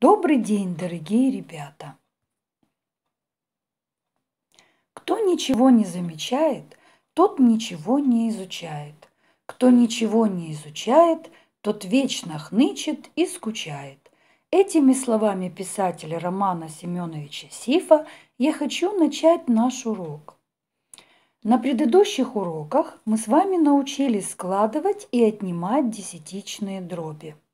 Добрый день, дорогие ребята! Кто ничего не замечает, тот ничего не изучает. Кто ничего не изучает, тот вечно хнычет и скучает. Этими словами писателя Романа Семеновича Сифа я хочу начать наш урок. На предыдущих уроках мы с вами научились складывать и отнимать десятичные дроби –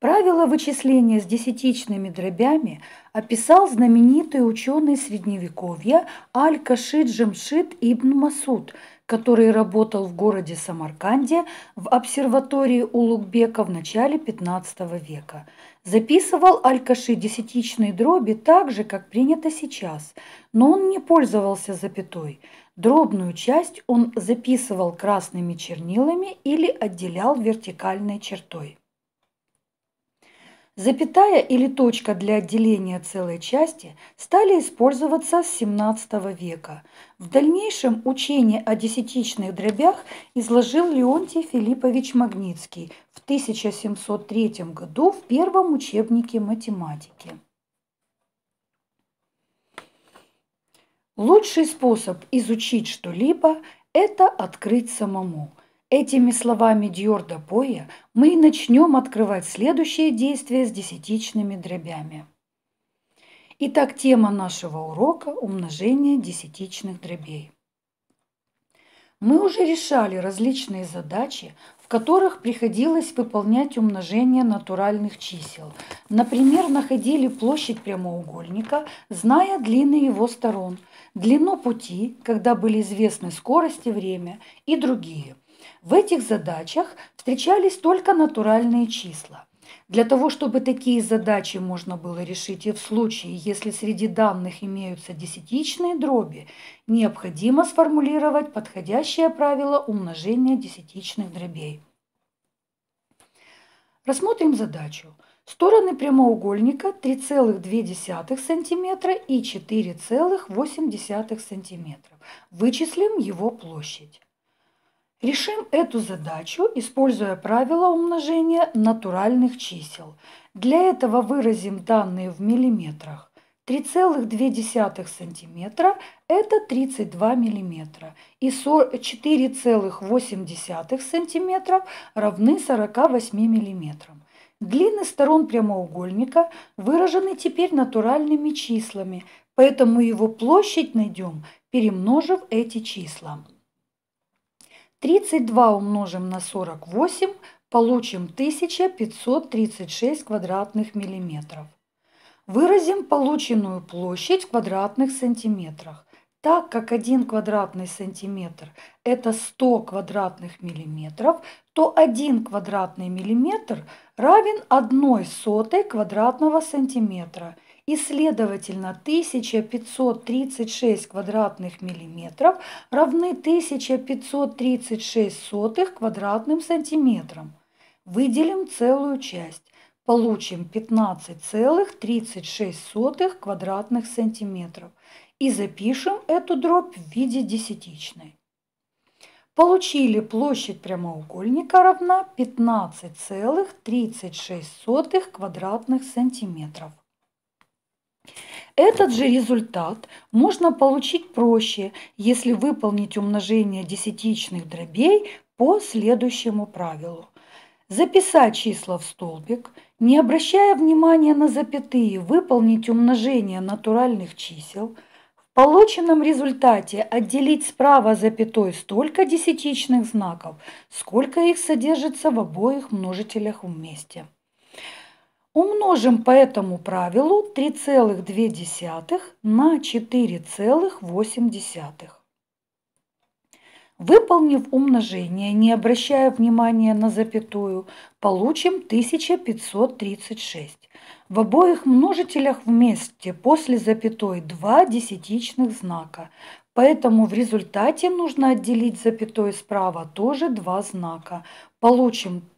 Правило вычисления с десятичными дробями описал знаменитый ученый Средневековья Аль-Кашид Джамшид Ибн Масуд, который работал в городе Самарканде в обсерватории Улугбека в начале XV века. Записывал Аль-Каши десятичные дроби так же, как принято сейчас, но он не пользовался запятой. Дробную часть он записывал красными чернилами или отделял вертикальной чертой. Запятая или точка для отделения целой части стали использоваться с XVII века. В дальнейшем учение о десятичных дробях изложил Леонтий Филиппович Магнитский в 1703 году в первом учебнике математики. Лучший способ изучить что-либо – это открыть самому – Этими словами Дьорда Поя мы и начнем открывать следующее действие с десятичными дробями. Итак, тема нашего урока – умножение десятичных дробей. Мы уже решали различные задачи, в которых приходилось выполнять умножение натуральных чисел. Например, находили площадь прямоугольника, зная длины его сторон, длину пути, когда были известны скорость и время, и другие – в этих задачах встречались только натуральные числа. Для того, чтобы такие задачи можно было решить и в случае, если среди данных имеются десятичные дроби, необходимо сформулировать подходящее правило умножения десятичных дробей. Рассмотрим задачу. Стороны прямоугольника 3,2 см и 4,8 см. Вычислим его площадь. Решим эту задачу, используя правило умножения натуральных чисел. Для этого выразим данные в миллиметрах. 3,2 см – это 32 мм, и 4,8 см равны 48 мм. Длины сторон прямоугольника выражены теперь натуральными числами, поэтому его площадь найдем, перемножив эти числа. 32 умножим на 48, получим 1536 квадратных миллиметров. Выразим полученную площадь в квадратных сантиметрах. Так как 1 квадратный сантиметр – это 100 квадратных миллиметров, то 1 квадратный миллиметр равен 1 сотой квадратного сантиметра – и, следовательно, 1536 квадратных миллиметров равны 1536 сотых квадратным сантиметрам. Выделим целую часть. Получим 15,36 квадратных сантиметров и запишем эту дробь в виде десятичной. Получили площадь прямоугольника равна 15,36 квадратных сантиметров. Этот же результат можно получить проще, если выполнить умножение десятичных дробей по следующему правилу. Записать числа в столбик, не обращая внимания на запятые, выполнить умножение натуральных чисел – в полученном результате отделить справа запятой столько десятичных знаков, сколько их содержится в обоих множителях вместе. Умножим по этому правилу 3,2 на 4,8. Выполнив умножение, не обращая внимания на запятую, получим 1536. В обоих множителях вместе после запятой два десятичных знака, поэтому в результате нужно отделить запятой справа тоже два знака. Получим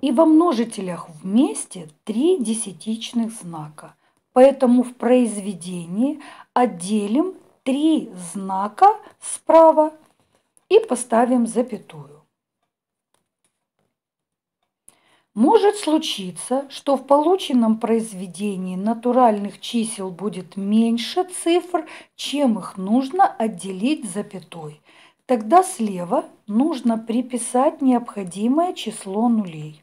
И во множителях вместе три десятичных знака. Поэтому в произведении отделим три знака справа и поставим запятую. Может случиться, что в полученном произведении натуральных чисел будет меньше цифр, чем их нужно отделить запятой. Тогда слева нужно приписать необходимое число нулей.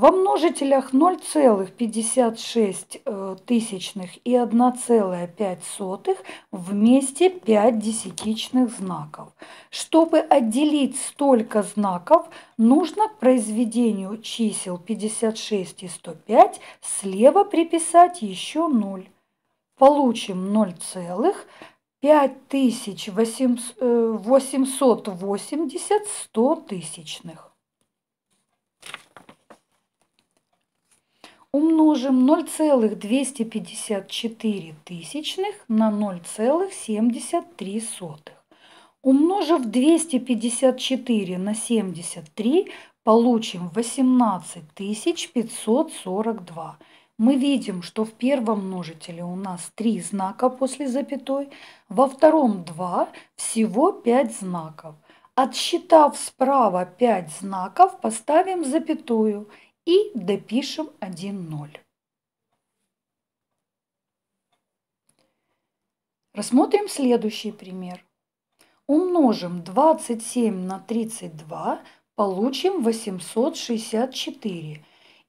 Во множителях 0,56 э, тысячных и 1,5 вместе 5 десятичных знаков. Чтобы отделить столько знаков, нужно к произведению чисел 56 и 105 слева приписать еще 0. Получим 0,5880 100 э, тысячных. умножим 0,254 тысячных на 0,73. Умножив 254 на 73, получим 18542. Мы видим, что в первом множителе у нас три знака после запятой, во втором два, всего пять знаков. Отсчитав справа пять знаков, поставим запятую – и допишем 1,0. Рассмотрим следующий пример. Умножим 27 на 32, получим 864.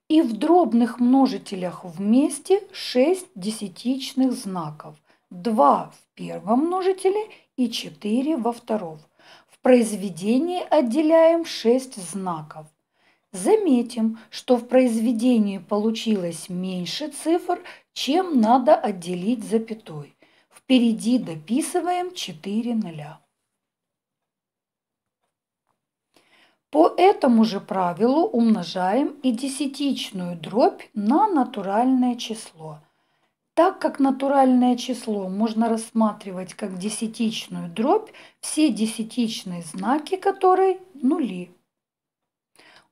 И в дробных множителях вместе 6 десятичных знаков. 2 в первом множителе и 4 во втором. В произведении отделяем 6 знаков. Заметим, что в произведении получилось меньше цифр, чем надо отделить запятой. Впереди дописываем 4 нуля. По этому же правилу умножаем и десятичную дробь на натуральное число. Так как натуральное число можно рассматривать как десятичную дробь, все десятичные знаки которой – нули.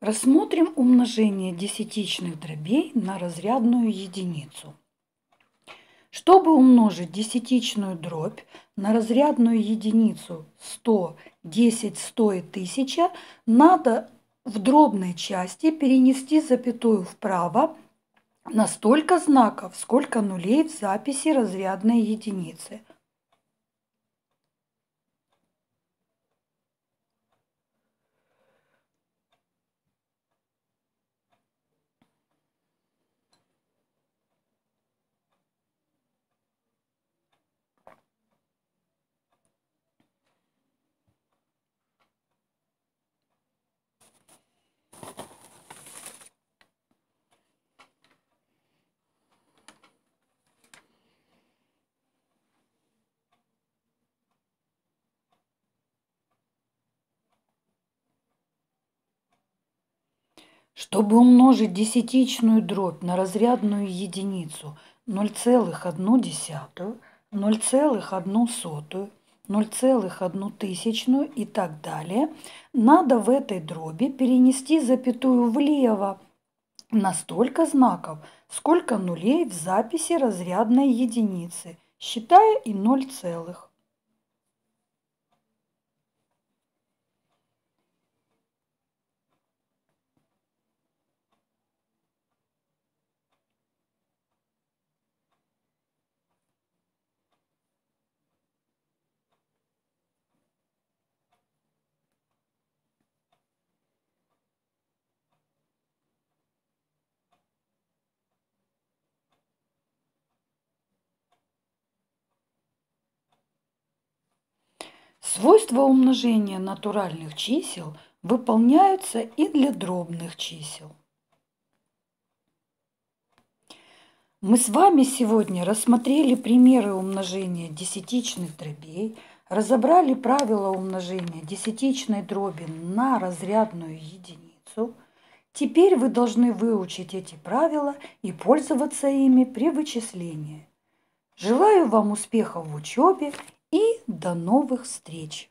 Рассмотрим умножение десятичных дробей на разрядную единицу. Чтобы умножить десятичную дробь на разрядную единицу 100, 10, 100 и 1000, надо в дробной части перенести запятую вправо на столько знаков, сколько нулей в записи разрядной единицы. Чтобы умножить десятичную дробь на разрядную единицу 0,1, 0,1, 0,1 тысячную и так далее, надо в этой дроби перенести запятую влево на столько знаков, сколько нулей в записи разрядной единицы, считая и 0 целых. Свойства умножения натуральных чисел выполняются и для дробных чисел. Мы с вами сегодня рассмотрели примеры умножения десятичных дробей, разобрали правила умножения десятичной дроби на разрядную единицу. Теперь вы должны выучить эти правила и пользоваться ими при вычислении. Желаю вам успехов в учебе и до новых встреч!